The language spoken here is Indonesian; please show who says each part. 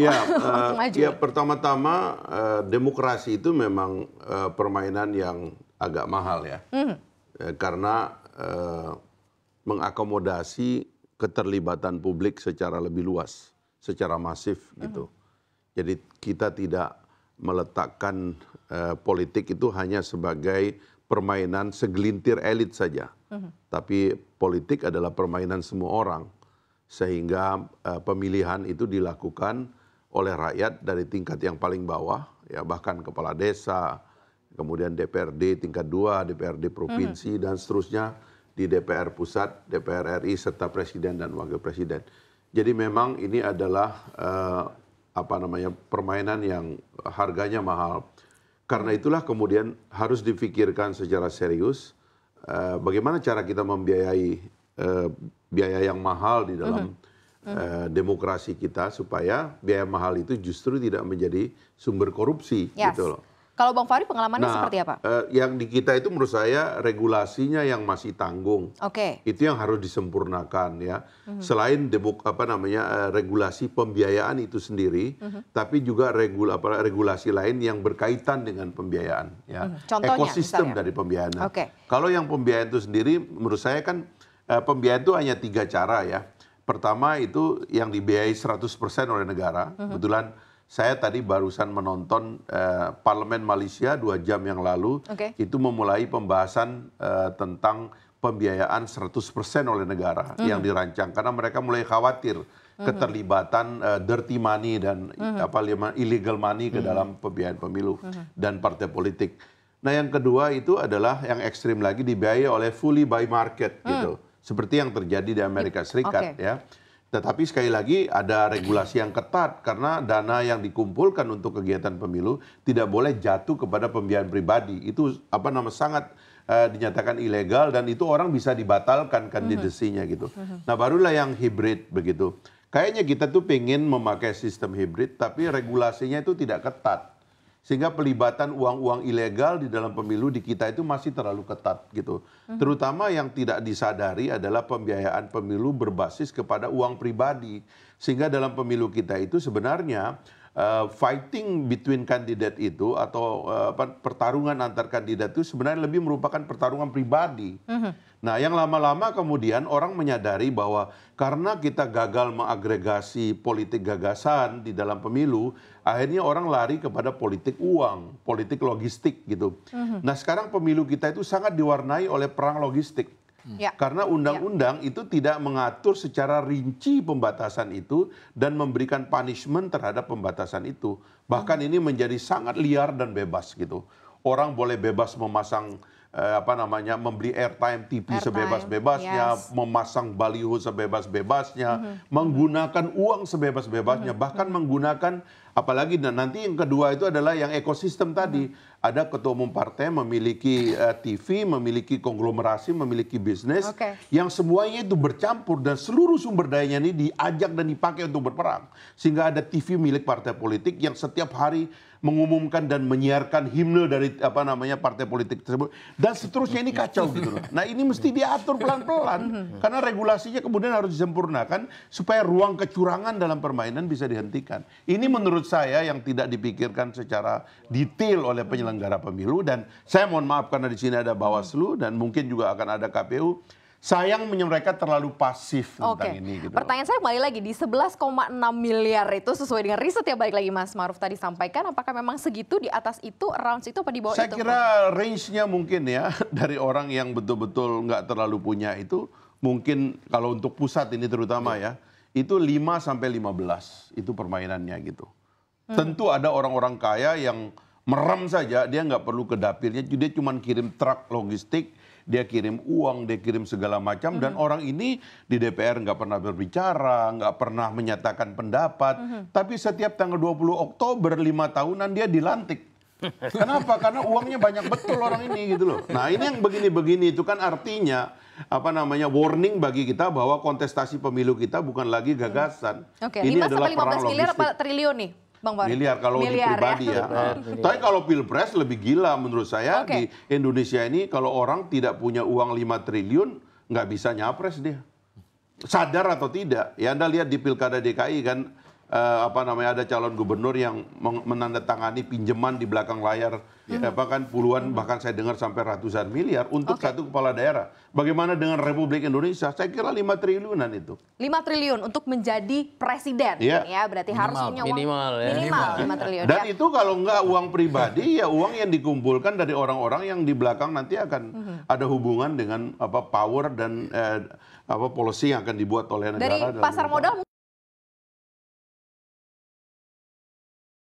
Speaker 1: Ya, uh, ya pertama-tama uh, demokrasi itu memang uh, permainan yang agak mahal ya, mm. uh, karena uh, mengakomodasi keterlibatan publik secara lebih luas, secara masif hmm. gitu. Jadi kita tidak meletakkan uh, politik itu hanya sebagai permainan segelintir elit saja, mm. tapi politik adalah permainan semua orang, sehingga uh, pemilihan itu dilakukan oleh rakyat dari tingkat yang paling bawah, ya bahkan kepala desa, kemudian DPRD tingkat 2, DPRD provinsi hmm. dan seterusnya di DPR pusat, DPR RI serta presiden dan wakil presiden. Jadi memang ini adalah eh, apa namanya permainan yang harganya mahal. Karena itulah kemudian harus dipikirkan secara serius eh, bagaimana cara kita membiayai eh, biaya yang mahal di dalam hmm Eh, demokrasi kita supaya biaya mahal itu justru tidak menjadi sumber korupsi yes. gitu loh. Kalau Bang Fahri pengalamannya nah, seperti apa? Eh, yang di kita itu menurut saya regulasinya yang masih tanggung. Oke. Okay. Itu yang harus disempurnakan ya. Mm-hmm. Selain demok apa namanya eh, regulasi pembiayaan itu sendiri, mm-hmm. tapi juga regul apa regulasi lain yang berkaitan dengan pembiayaan ya. Mm-hmm. Contohnya, Ekosistem misalnya. dari pembiayaan. Nah, Oke. Okay. Kalau yang pembiayaan itu sendiri menurut saya kan eh, pembiayaan itu hanya tiga cara ya pertama itu yang dibiayai 100% oleh negara. Kebetulan saya tadi barusan menonton eh, Parlemen Malaysia dua jam yang lalu okay. itu memulai pembahasan eh, tentang pembiayaan 100% oleh negara mm. yang dirancang karena mereka mulai khawatir mm. keterlibatan uh, dirty money dan mm. apa ya, illegal money ke dalam pembiayaan pemilu dan partai politik. Nah, yang kedua itu adalah yang ekstrim lagi dibiayai oleh fully by market gitu seperti yang terjadi di Amerika iya, Serikat okay. ya. Tetapi sekali lagi ada regulasi yang ketat karena dana yang dikumpulkan untuk kegiatan pemilu tidak boleh jatuh kepada pembiayaan pribadi. Itu apa nama sangat uh, dinyatakan ilegal dan itu orang bisa dibatalkan kandidasinya mm-hmm. gitu. Mm-hmm. Nah, barulah yang hybrid begitu. Kayaknya kita tuh pengen memakai sistem hybrid tapi regulasinya itu tidak ketat sehingga pelibatan uang-uang ilegal di dalam pemilu di kita itu masih terlalu ketat gitu. Hmm. Terutama yang tidak disadari adalah pembiayaan pemilu berbasis kepada uang pribadi. Sehingga dalam pemilu kita itu sebenarnya uh, fighting between kandidat itu atau uh, pertarungan antar kandidat itu sebenarnya lebih merupakan pertarungan pribadi. Mm-hmm. Nah, yang lama-lama kemudian orang menyadari bahwa karena kita gagal mengagregasi politik gagasan di dalam pemilu, akhirnya orang lari kepada politik uang, politik logistik gitu. Mm-hmm. Nah, sekarang pemilu kita itu sangat diwarnai oleh perang logistik. Ya. Karena undang-undang ya. itu tidak mengatur secara rinci pembatasan itu dan memberikan punishment terhadap pembatasan itu. Bahkan hmm. ini menjadi sangat liar dan bebas gitu. Orang boleh bebas memasang eh, apa namanya membeli airtime TV airtime. sebebas-bebasnya, yes. memasang baliho sebebas-bebasnya, -hmm. menggunakan uang sebebas-bebasnya, -hmm. bahkan hmm. menggunakan Apalagi nanti yang kedua itu adalah yang ekosistem tadi. Hmm. Ada ketua umum partai memiliki uh, eh, TV, memiliki konglomerasi, memiliki bisnis okay. yang semuanya itu bercampur dan seluruh sumber dayanya ini diajak dan dipakai untuk berperang. Sehingga ada TV milik partai politik yang setiap hari mengumumkan dan menyiarkan himne dari apa namanya partai politik tersebut dan seterusnya ini kacau gitu loh. Nah, ini mesti diatur pelan-pelan hmm. karena regulasinya kemudian harus disempurnakan supaya ruang kecurangan dalam permainan bisa dihentikan. Ini menurut menurut saya yang tidak dipikirkan secara detail oleh penyelenggara pemilu dan saya mohon maaf karena di sini ada Bawaslu dan mungkin juga akan ada KPU sayang mereka terlalu pasif tentang okay. ini. Gitu. Pertanyaan saya kembali lagi, di 11,6 miliar itu sesuai dengan riset ya balik lagi Mas Maruf tadi sampaikan, apakah memang segitu di atas itu, rounds itu apa di bawah saya itu? Saya kira range-nya mungkin ya, dari orang yang betul-betul nggak terlalu punya itu, mungkin kalau untuk pusat ini terutama ya, ya itu 5 sampai 15, itu permainannya gitu. Hmm. Tentu ada orang-orang kaya yang merem saja, dia nggak perlu ke dapirnya, dia cuma kirim truk logistik, dia kirim uang, dia kirim segala macam. Hmm. Dan orang ini di DPR nggak pernah berbicara, nggak pernah menyatakan pendapat. Hmm. Tapi setiap tanggal 20 Oktober, lima tahunan dia dilantik. Kenapa? Karena uangnya banyak betul orang ini gitu loh. Nah ini yang begini-begini itu kan artinya apa namanya warning bagi kita bahwa kontestasi pemilu kita bukan lagi gagasan. Oke, okay. ini 5 adalah 15 miliar apa triliun nih miliar kalau di ya? pribadi ya. ya. Tapi kalau pilpres lebih gila menurut saya okay. di Indonesia ini kalau orang tidak punya uang 5 triliun nggak bisa nyapres dia. Sadar atau tidak, ya Anda lihat di Pilkada DKI kan uh, apa namanya ada calon gubernur yang menandatangani pinjaman di belakang layar hmm. ya. apa kan puluhan hmm. bahkan saya dengar sampai ratusan miliar untuk okay. satu kepala daerah. Bagaimana dengan Republik Indonesia? Saya kira 5 triliunan itu. 5 triliun untuk menjadi presiden ya, ya, berarti minimal, harus punya uang minimal ya. minimal 5 triliun. Dan ya. itu kalau enggak uang pribadi ya uang yang dikumpulkan dari orang-orang yang di belakang nanti akan -hmm. ada hubungan dengan apa power dan eh, apa polisi yang akan dibuat oleh negara dari pasar modal